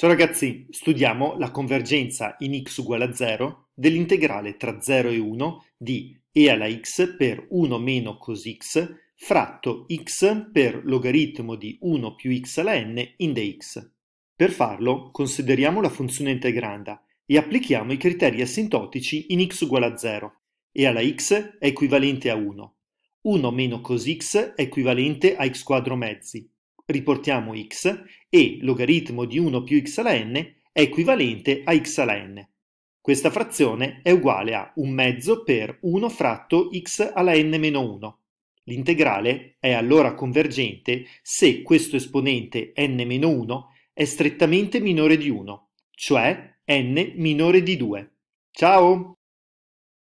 Ciao ragazzi, studiamo la convergenza in x uguale a 0 dell'integrale tra 0 e 1 di e alla x per 1 meno cos x fratto x per logaritmo di 1 più x alla n in dx. Per farlo consideriamo la funzione integranda e applichiamo i criteri asintotici in x uguale a 0 e alla x è equivalente a 1. 1 meno cos x è equivalente a x quadro mezzi riportiamo x e logaritmo di 1 più x alla n è equivalente a x alla n. Questa frazione è uguale a un mezzo per 1 fratto x alla n-1. meno L'integrale è allora convergente se questo esponente n-1 meno è strettamente minore di 1, cioè n minore di 2. Ciao!